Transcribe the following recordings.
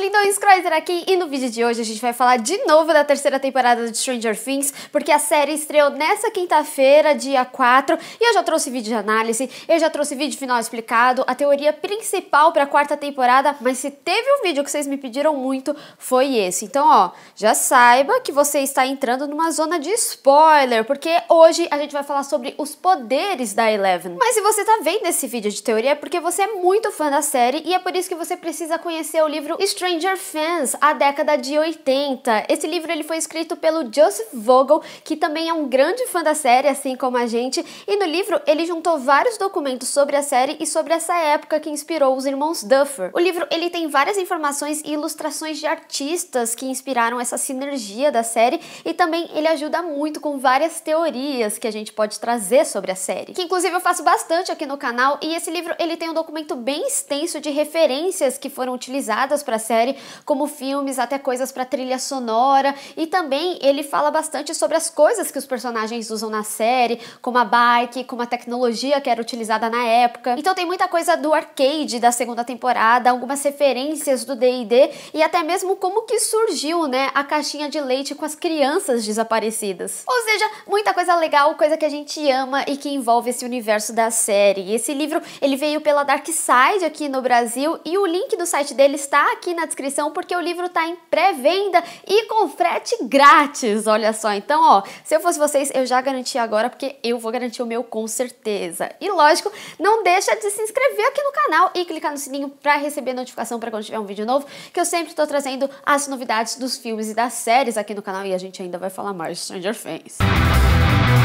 lindões, Cryzer aqui e no vídeo de hoje a gente vai falar de novo da terceira temporada de Stranger Things, porque a série estreou nessa quinta-feira, dia 4, e eu já trouxe vídeo de análise, eu já trouxe vídeo final explicado, a teoria principal para a quarta temporada, mas se teve um vídeo que vocês me pediram muito, foi esse. Então, ó, já saiba que você está entrando numa zona de spoiler, porque hoje a gente vai falar sobre os poderes da Eleven. Mas se você tá vendo esse vídeo de teoria é porque você é muito fã da série e é por isso que você precisa conhecer o livro Stranger Stranger Fans, a década de 80. Esse livro ele foi escrito pelo Joseph Vogel, que também é um grande fã da série, assim como a gente, e no livro ele juntou vários documentos sobre a série e sobre essa época que inspirou os irmãos Duffer. O livro ele tem várias informações e ilustrações de artistas que inspiraram essa sinergia da série e também ele ajuda muito com várias teorias que a gente pode trazer sobre a série, que inclusive eu faço bastante aqui no canal e esse livro ele tem um documento bem extenso de referências que foram utilizadas para a série, como filmes, até coisas para trilha sonora, e também ele fala bastante sobre as coisas que os personagens usam na série, como a bike, como a tecnologia que era utilizada na época. Então tem muita coisa do arcade da segunda temporada, algumas referências do D&D e até mesmo como que surgiu, né, a caixinha de leite com as crianças desaparecidas. Ou seja, muita coisa legal, coisa que a gente ama e que envolve esse universo da série. Esse livro, ele veio pela Dark Side aqui no Brasil e o link do site dele está aqui na na descrição porque o livro está em pré-venda e com frete grátis. Olha só, então, ó, se eu fosse vocês, eu já garanti agora porque eu vou garantir o meu com certeza. E lógico, não deixa de se inscrever aqui no canal e clicar no sininho para receber notificação para quando tiver um vídeo novo, que eu sempre estou trazendo as novidades dos filmes e das séries aqui no canal e a gente ainda vai falar mais de Stranger Things. Música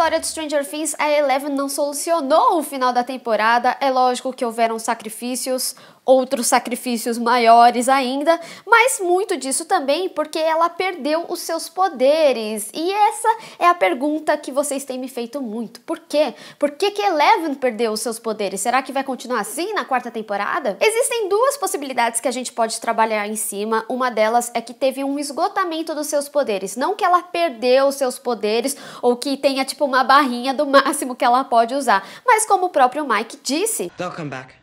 história de Stranger Things, a Eleven não solucionou o final da temporada. É lógico que houveram sacrifícios, outros sacrifícios maiores ainda, mas muito disso também porque ela perdeu os seus poderes. E essa é a pergunta que vocês têm me feito muito. Por quê? Por que, que Eleven perdeu os seus poderes? Será que vai continuar assim na quarta temporada? Existem duas possibilidades que a gente pode trabalhar em cima. Uma delas é que teve um esgotamento dos seus poderes. Não que ela perdeu os seus poderes ou que tenha tipo uma barrinha do máximo que ela pode usar, mas como o próprio Mike disse. They'll come back.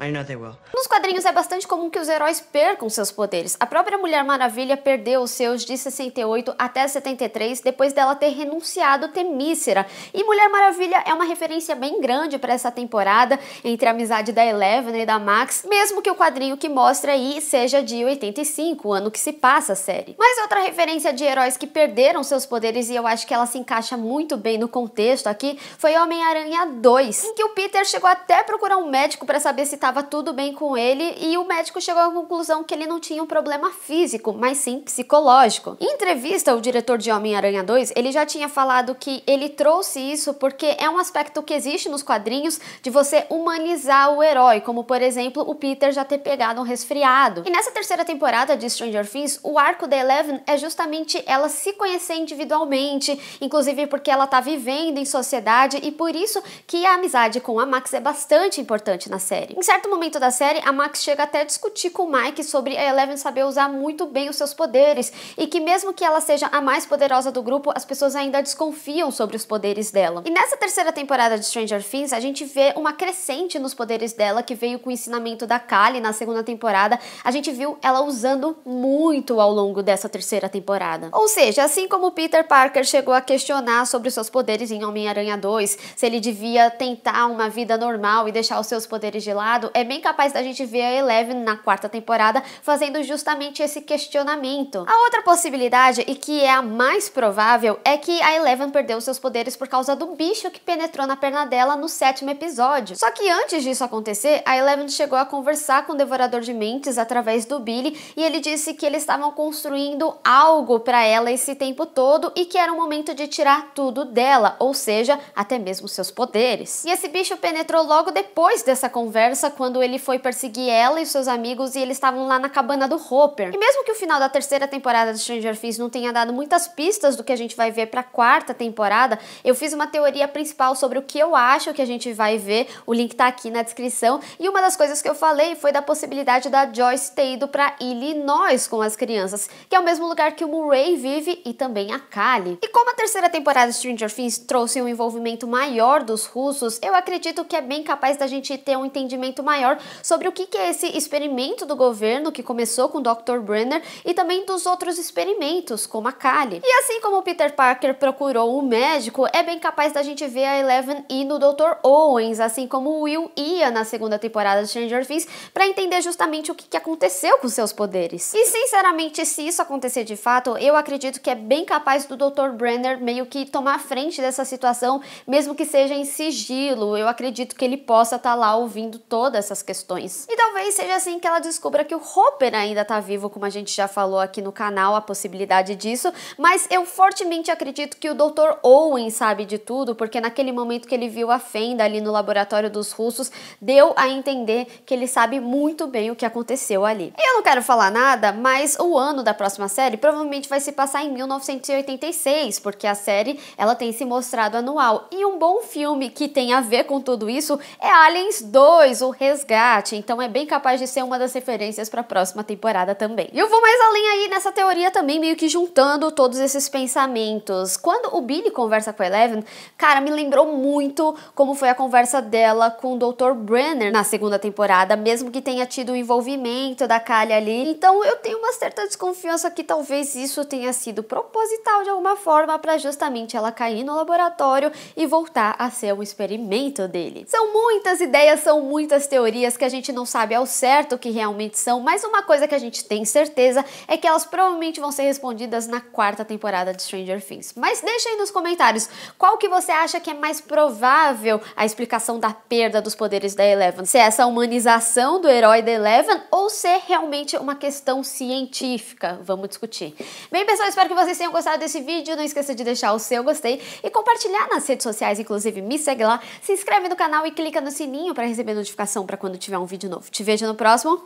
I know they will. Nos quadrinhos é bastante comum que os heróis percam seus poderes. A própria Mulher Maravilha perdeu os seus de 68 até 73 depois dela ter renunciado Temícera. E Mulher Maravilha é uma referência bem grande para essa temporada entre a amizade da Eleven e da Max, mesmo que o quadrinho que mostra aí seja de 85, o ano que se passa a série. Mas outra referência de heróis que perderam seus poderes e eu acho que ela se encaixa muito bem no contexto aqui foi Homem-Aranha 2, em que o Peter chegou até procurar um médico para saber se tá estava tudo bem com ele e o médico chegou à conclusão que ele não tinha um problema físico, mas sim psicológico. Em entrevista, o diretor de Homem-Aranha 2, ele já tinha falado que ele trouxe isso porque é um aspecto que existe nos quadrinhos de você humanizar o herói, como por exemplo o Peter já ter pegado um resfriado. E nessa terceira temporada de Stranger Things, o arco da Eleven é justamente ela se conhecer individualmente, inclusive porque ela tá vivendo em sociedade e por isso que a amizade com a Max é bastante importante na série. Em certo momento da série, a Max chega até a discutir com o Mike sobre a Eleven saber usar muito bem os seus poderes e que mesmo que ela seja a mais poderosa do grupo, as pessoas ainda desconfiam sobre os poderes dela. E nessa terceira temporada de Stranger Things, a gente vê uma crescente nos poderes dela que veio com o ensinamento da Kali na segunda temporada. A gente viu ela usando muito ao longo dessa terceira temporada. Ou seja, assim como Peter Parker chegou a questionar sobre seus poderes em Homem-Aranha 2, se ele devia tentar uma vida normal e deixar os seus poderes de lado, é bem capaz da gente ver a Eleven na quarta temporada fazendo justamente esse questionamento. A outra possibilidade, e que é a mais provável, é que a Eleven perdeu seus poderes por causa do bicho que penetrou na perna dela no sétimo episódio. Só que antes disso acontecer, a Eleven chegou a conversar com o Devorador de Mentes através do Billy e ele disse que eles estavam construindo algo para ela esse tempo todo e que era o momento de tirar tudo dela, ou seja, até mesmo seus poderes. E esse bicho penetrou logo depois dessa conversa quando ele foi perseguir ela e seus amigos e eles estavam lá na cabana do Hopper. E mesmo que o final da terceira temporada de Stranger Things não tenha dado muitas pistas do que a gente vai ver para a quarta temporada, eu fiz uma teoria principal sobre o que eu acho que a gente vai ver. O link tá aqui na descrição. E uma das coisas que eu falei foi da possibilidade da Joyce ter ido para Illinois com as crianças, que é o mesmo lugar que o Murray vive e também a Kali. E como a terceira temporada de Stranger Things trouxe um envolvimento maior dos russos, eu acredito que é bem capaz da gente ter um entendimento maior sobre o que é esse experimento do governo que começou com o Dr. Brenner e também dos outros experimentos, como a Kali. E assim como Peter Parker procurou um médico, é bem capaz da gente ver a Eleven ir no Dr. Owens, assim como Will ia na segunda temporada de Stranger Things, para entender justamente o que aconteceu com seus poderes. E sinceramente, se isso acontecer de fato, eu acredito que é bem capaz do Dr. Brenner meio que tomar frente dessa situação, mesmo que seja em sigilo. Eu acredito que ele possa estar tá lá ouvindo toda todas essas questões. E talvez seja assim que ela descubra que o Hopper ainda tá vivo, como a gente já falou aqui no canal, a possibilidade disso, mas eu fortemente acredito que o Dr. Owen sabe de tudo, porque naquele momento que ele viu a fenda ali no laboratório dos russos, deu a entender que ele sabe muito bem o que aconteceu ali. Eu não quero falar nada, mas o ano da próxima série provavelmente vai se passar em 1986, porque a série ela tem se mostrado anual. E um bom filme que tem a ver com tudo isso é Aliens 2, o resgate, então é bem capaz de ser uma das referências para a próxima temporada também. E eu vou mais além aí nessa teoria também, meio que juntando todos esses pensamentos. Quando o Billy conversa com a Eleven, cara, me lembrou muito como foi a conversa dela com o Dr. Brenner na segunda temporada, mesmo que tenha tido o envolvimento da Calha ali. Então eu tenho uma certa desconfiança que talvez isso tenha sido proposital de alguma forma para justamente ela cair no laboratório e voltar a ser um experimento dele. São muitas ideias, são muitas teorias que a gente não sabe ao certo o que realmente são, mas uma coisa que a gente tem certeza é que elas provavelmente vão ser respondidas na quarta temporada de Stranger Things. Mas deixa aí nos comentários qual que você acha que é mais provável a explicação da perda dos poderes da Eleven. Se é essa humanização do herói da Eleven ou se é realmente uma questão científica. Vamos discutir. Bem, pessoal, espero que vocês tenham gostado desse vídeo. Não esqueça de deixar o seu gostei e compartilhar nas redes sociais, inclusive me segue lá, se inscreve no canal e clica no sininho para receber notificação notificação para quando tiver um vídeo novo. Te vejo no próximo.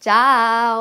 Tchau!